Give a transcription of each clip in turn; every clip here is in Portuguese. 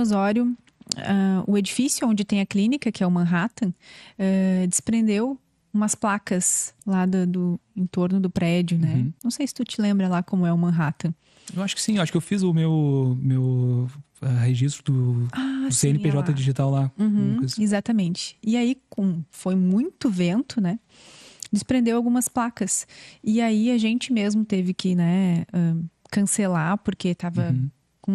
Osório, uh, o edifício onde tem a clínica, que é o Manhattan, uh, desprendeu umas placas lá do, do entorno do prédio, né? uhum. né? Não sei se tu te lembra lá como é o Manhattan. Eu acho que sim, acho que eu fiz o meu, meu uh, registro do, ah, do sim, é CNPJ lá. digital lá. Uhum, assim. exatamente. E aí, com, foi muito vento, né? Desprendeu algumas placas. E aí a gente mesmo teve que, né, uh, cancelar, porque estava uhum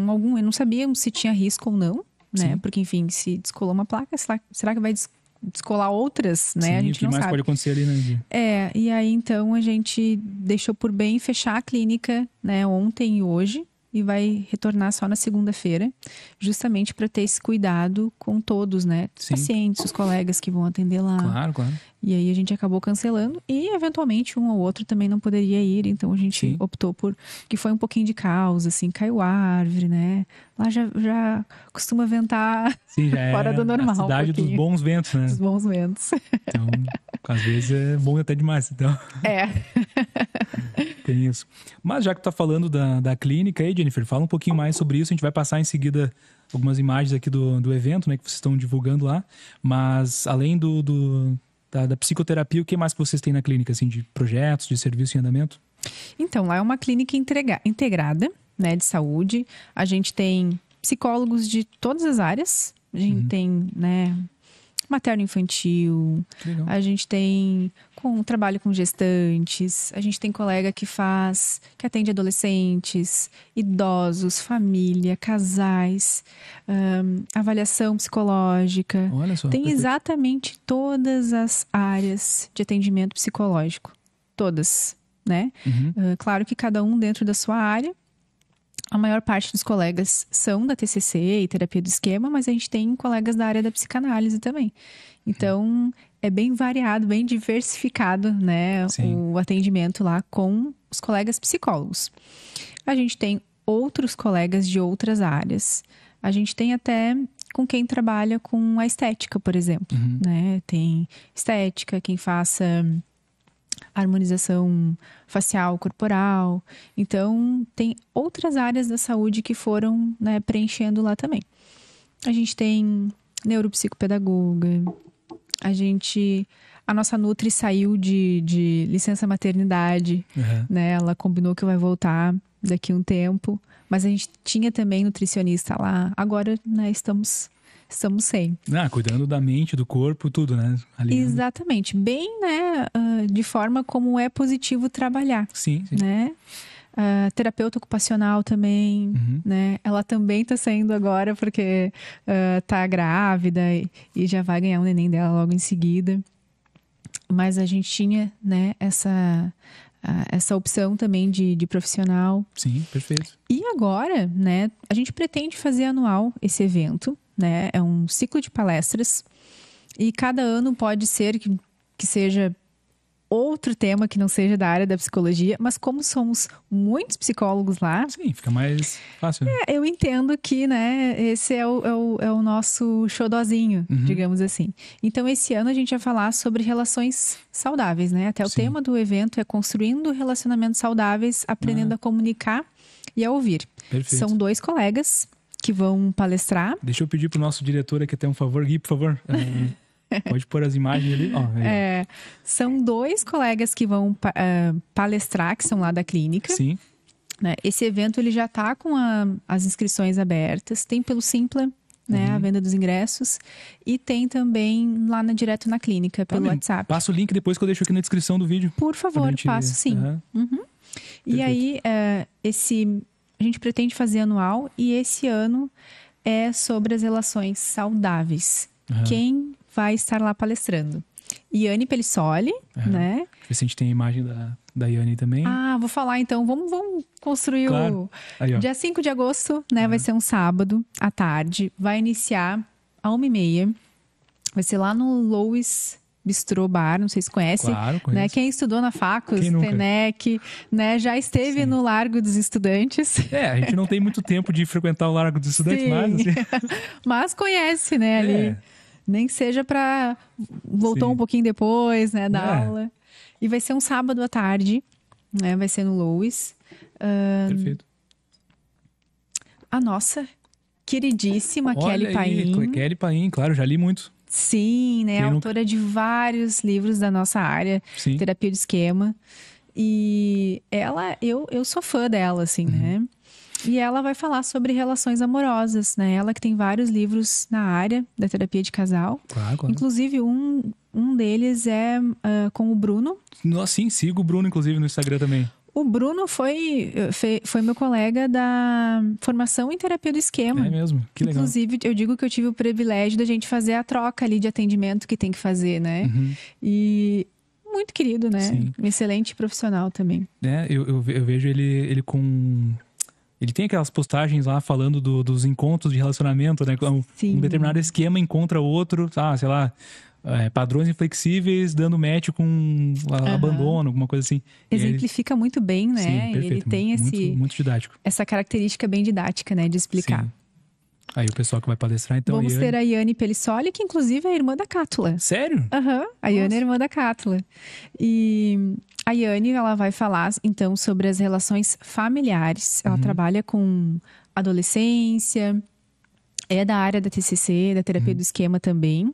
com algum. Eu não sabia se tinha risco ou não, né? Sim. Porque, enfim, se descolou uma placa, será, será que vai descolar outras, né? Sim, a gente o que não mais sabe. pode acontecer ali, né? É, e aí então a gente deixou por bem fechar a clínica, né, ontem e hoje, e vai retornar só na segunda-feira, justamente para ter esse cuidado com todos, né? Os pacientes, os colegas que vão atender lá. Claro, claro. E aí a gente acabou cancelando e eventualmente um ou outro também não poderia ir, então a gente Sim. optou por que foi um pouquinho de caos, assim, caiu árvore, né? Lá já, já costuma ventar Sim, já é fora é do normal. A cidade um dos bons ventos, né? Dos bons ventos. Então, às vezes é bom até demais, então. É. Tem isso. Mas já que tá falando da, da clínica aí, Jennifer, fala um pouquinho mais sobre isso. A gente vai passar em seguida algumas imagens aqui do, do evento, né, que vocês estão divulgando lá. Mas além do, do da, da psicoterapia, o que mais que vocês têm na clínica, assim, de projetos, de serviço em andamento? Então, lá é uma clínica entrega, integrada, né, de saúde. A gente tem psicólogos de todas as áreas. A gente uhum. tem, né, materno-infantil, a gente tem com trabalho com gestantes, a gente tem colega que faz, que atende adolescentes, idosos, família, casais, um, avaliação psicológica. Olha só, tem perfeito. exatamente todas as áreas de atendimento psicológico, todas, né? Uhum. Uh, claro que cada um dentro da sua área, a maior parte dos colegas são da TCC e terapia do esquema, mas a gente tem colegas da área da psicanálise também. Então, é bem variado, bem diversificado, né, Sim. o atendimento lá com os colegas psicólogos. A gente tem outros colegas de outras áreas. A gente tem até com quem trabalha com a estética, por exemplo, uhum. né? Tem estética, quem faça harmonização facial, corporal. Então, tem outras áreas da saúde que foram né, preenchendo lá também. A gente tem neuropsicopedagoga, a gente a nossa Nutri saiu de, de licença maternidade, uhum. né? Ela combinou que vai voltar daqui a um tempo, mas a gente tinha também nutricionista lá. Agora, né, estamos estamos sem. Ah, cuidando da mente, do corpo, tudo, né? Alinhando. Né? Exatamente. Bem, né, ah, de forma como é positivo trabalhar. Sim, sim. Né? Uh, terapeuta ocupacional também, uhum. né? Ela também está saindo agora porque está ah, grávida e, e, já vai ganhar um neném dela logo em seguida. Mas a gente tinha, né, essa, uh, essa opção também de, de profissional. Sim, perfeito. E agora, né, a gente pretende fazer anual esse evento né? É um ciclo de palestras e cada ano pode ser que, que seja outro tema que não seja da área da psicologia, mas como somos muitos psicólogos lá. Sim, fica mais fácil. Né? É, eu entendo que, né, esse é o, é o, é o nosso xodozinho, uhum. digamos assim. Então, esse ano a gente vai falar sobre relações saudáveis, né? Até o Sim. tema do evento é construindo relacionamentos saudáveis, aprendendo ah. a comunicar e a ouvir. Perfeito. São dois colegas que vão palestrar. Deixa eu pedir para o nosso diretor aqui até um favor, Gui, por favor. É, pode pôr as imagens ali. Oh, é, são dois colegas que vão uh, palestrar, que são lá da clínica. Sim. Né? Esse evento ele já está com a, as inscrições abertas. Tem pelo Simpla, né, uhum. a venda dos ingressos. E tem também lá na, direto na clínica, tá pelo WhatsApp. Passa o link depois que eu deixo aqui na descrição do vídeo. Por favor, passo sim. Uhum. Uhum. E aí, uh, esse a gente pretende fazer anual e esse ano é sobre as relações saudáveis. Uhum. Quem vai estar lá palestrando? Iane Pelissoli, uhum. né? ver se a gente tem a imagem da, da Iane também. Ah, vou falar então. Vamos, vamos construir claro. o. Aí, Dia 5 de agosto, né? Uhum. Vai ser um sábado à tarde. Vai iniciar a 1h30. Vai ser lá no Louis. Bistrô Bar, não sei se conhece. Claro, né? Quem estudou na Facos, Penec, né? Já esteve Sim. no Largo dos Estudantes. É, a gente não tem muito tempo de frequentar o Largo dos Estudantes, mas assim... mas conhece, né? É. Ali. É. Nem seja para voltou Sim. um pouquinho depois, né, da é. aula. E vai ser um sábado à tarde, né? Vai ser no Louis. Um... Perfeito. A nossa queridíssima Olha Kelly aí, Paim. Kelly Paim, claro, já li muito. Sim, né? Autora de vários livros da nossa área, Sim. terapia de esquema. E ela, eu, eu sou fã dela, assim, né? uhum. né? E ela vai falar sobre relações amorosas, né? Ela que tem vários livros na área da terapia de casal. Claro, claro. Inclusive, um, um deles é uh, com o Bruno. Nossa, sim, sigo o Bruno, inclusive, no Instagram também. O Bruno foi, foi meu colega da formação em terapia do esquema. É mesmo, que legal. Inclusive, eu digo que eu tive o privilégio da gente fazer a troca ali de atendimento que tem que fazer, né? Uhum. E muito querido, né? Sim. Excelente profissional também. É, eu, eu, eu vejo ele, ele com ele tem aquelas postagens lá falando do, dos encontros de relacionamento, né? Um, um, determinado esquema encontra outro, ah, sei lá, é, padrões inflexíveis dando match com uhum. abandono, alguma coisa assim. Exemplifica ele... muito bem, né? Sim, perfeito. Ele tem muito, esse muito, didático. Essa característica bem didática, né, de explicar. Sim. Aí o pessoal que vai palestrar, então. Vamos Iane... ter a Yane Pelissoli, que inclusive é irmã da Cátula. Sério? Aham, uhum. a Yane é irmã da Cátula. E a Yane ela vai falar, então, sobre as relações familiares. Ela uhum. trabalha com adolescência, é da área da TCC, da terapia uhum. do esquema também.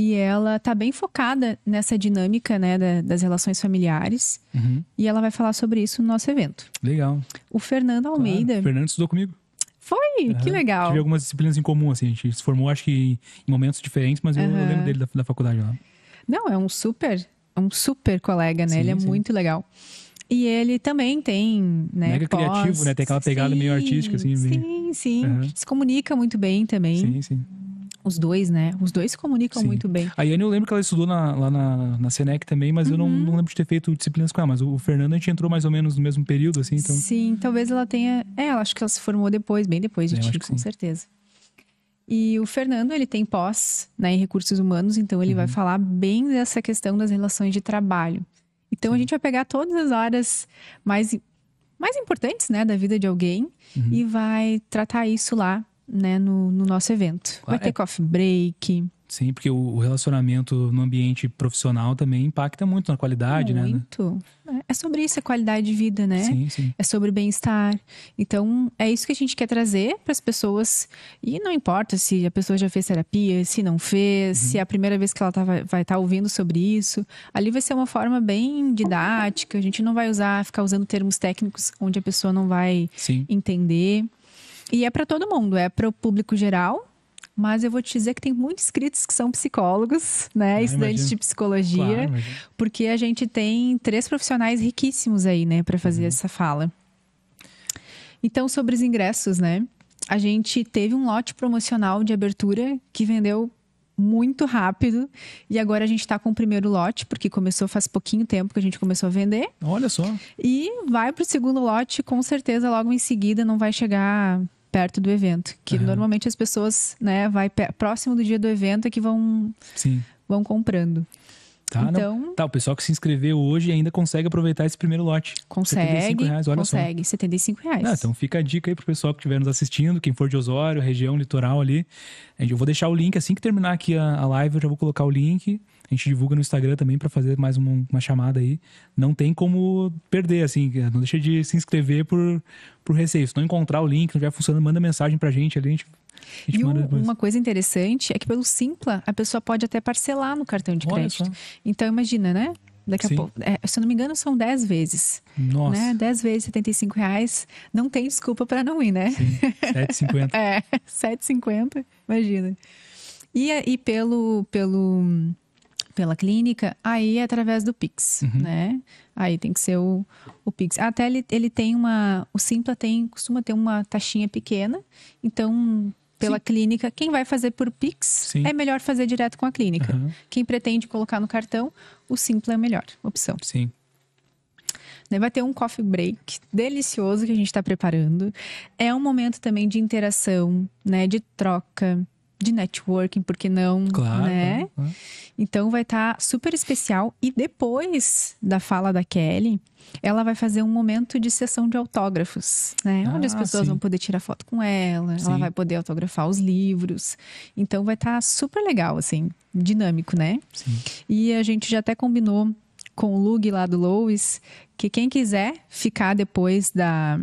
E ela tá bem focada nessa dinâmica, né, da, das relações familiares. Uhum. E ela vai falar sobre isso no nosso evento. Legal. O Fernando Almeida. Claro. O Fernando estudou comigo. Foi, uhum. que legal. Tive algumas disciplinas em comum, assim. A gente se formou, acho que em momentos diferentes, mas eu, uhum. eu lembro dele da, da, faculdade lá. Não, é um super, é um super colega, né? Sim, ele é sim. muito legal. E ele também tem, né? Mega pós, criativo, né? Tem aquela pegada sim, meio artística, assim. Sim, sim. Uhum. Se comunica muito bem também. Sim, sim. Os dois, né? Os dois se comunicam Sim. muito bem. A Yane, eu lembro que ela estudou na, lá na, na Senec também, mas uhum. eu não, uhum. não, lembro de ter feito disciplinas com ela. Mas o Fernando, a gente entrou mais ou menos no mesmo período, assim, então... Sim, talvez ela tenha... É, ela acho que ela se formou depois, bem depois de é, ti, com sim. certeza. E o Fernando, ele tem pós né, em recursos humanos, então ele uhum. vai falar bem dessa questão das relações de trabalho. Então sim. a gente vai pegar todas as áreas mais, mais importantes né, da vida de alguém uhum. e vai tratar isso lá né, no, no nosso evento. Vai ter é. coffee break. Sim, porque o relacionamento no ambiente profissional também impacta muito na qualidade, muito. Né, né? Muito. É, é sobre isso, é qualidade de vida, né? Sim, sim. É sobre bem-estar. Então, é isso que a gente quer trazer para as pessoas. E não importa se a pessoa já fez terapia, se não fez, uhum. se é a primeira vez que ela tá, vai estar tá ouvindo sobre isso. Ali vai ser uma forma bem didática. A gente não vai usar, ficar usando termos técnicos onde a pessoa não vai sim. entender. E é para todo mundo, é para o público geral, mas eu vou te dizer que tem muitos inscritos que são psicólogos, né? Ah, Estudantes imagino. de psicologia, claro, porque a gente tem três profissionais riquíssimos aí, né, para fazer uhum. essa fala. Então, sobre os ingressos, né? A gente teve um lote promocional de abertura que vendeu muito rápido. E agora a gente está com o primeiro lote, porque começou faz pouquinho tempo que a gente começou a vender. Olha só. E vai para o segundo lote, com certeza, logo em seguida, não vai chegar perto do evento. Que uhum. normalmente as pessoas, né, vai próximo do dia do evento é que vão. Sim. Vão comprando. Tá, então, não, tá, o pessoal que se inscreveu hoje ainda consegue aproveitar esse primeiro lote. Consegue, reais, olha consegue, só. 75 reais. Ah, então fica a dica aí pro pessoal que estiver nos assistindo, quem for de Osório, região litoral ali. Eu vou deixar o link, assim que terminar aqui a, a live, eu já vou colocar o link. A gente divulga no Instagram também para fazer mais uma, uma, chamada aí. Não tem como perder, assim, é, não deixa de se inscrever por, por receio. Se não encontrar o link, não estiver funcionando, manda mensagem pra gente ali, a gente e um, uma coisa interessante é que pelo Simpla, a pessoa pode até parcelar no cartão de crédito. Então, imagina, né? Daqui a pouco, é, se eu não me engano, são 10 vezes. Nossa. Né? 10 vezes 75 reais. Não tem desculpa para não ir, né? Sim. 7,50. é, 7,50, imagina. E, e pelo, pelo, pela clínica, aí é através do Pix, uhum. né? Aí tem que ser o, o Pix. Até ele, ele tem uma. O Simpla tem, costuma ter uma taxinha pequena, então pela Sim. clínica. Quem vai fazer por Pix Sim. é melhor fazer direto com a clínica. Uhum. Quem pretende colocar no cartão, o Simpla é a melhor opção. Sim. Vai ter um coffee break delicioso que a gente está preparando. É um momento também de interação, né? De troca de networking, porque não, claro, né? Então vai estar tá super especial e depois da fala da Kelly, ela vai fazer um momento de sessão de autógrafos, né? Ah, Onde as pessoas sim. vão poder tirar foto com ela, sim. ela vai poder autografar os livros. Então vai estar tá super legal assim, dinâmico, né? Sim. E a gente já até combinou com o Lug lá do Louis que quem quiser ficar depois da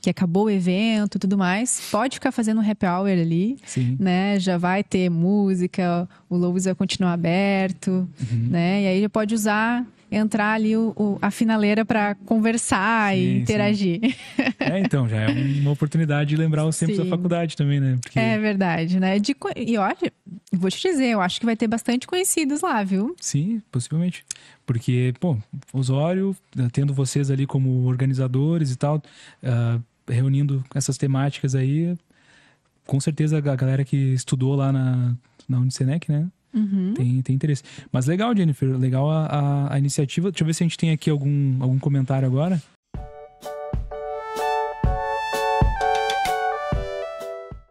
que acabou o evento e tudo mais, pode ficar fazendo um happy hour ali, Sim. né? Já vai ter música, o Lobos vai continuar aberto, uhum. né? E aí já pode usar entrar ali o, o, a finaleira para conversar sim, e interagir. Sim. É, então, já é uma oportunidade de lembrar os tempos da faculdade também, né? Porque... É verdade, né? De, e olha, vou te dizer, eu acho que vai ter bastante conhecidos lá, viu? Sim, possivelmente. Porque, pô, Osório, tendo vocês ali como organizadores e tal, uh, reunindo essas temáticas aí, com certeza a galera que estudou lá na, na Unicenec, né? Uhum. Tem, tem interesse. Mas legal, Jennifer. Legal a, a, a, iniciativa. Deixa eu ver se a gente tem aqui algum, algum comentário agora.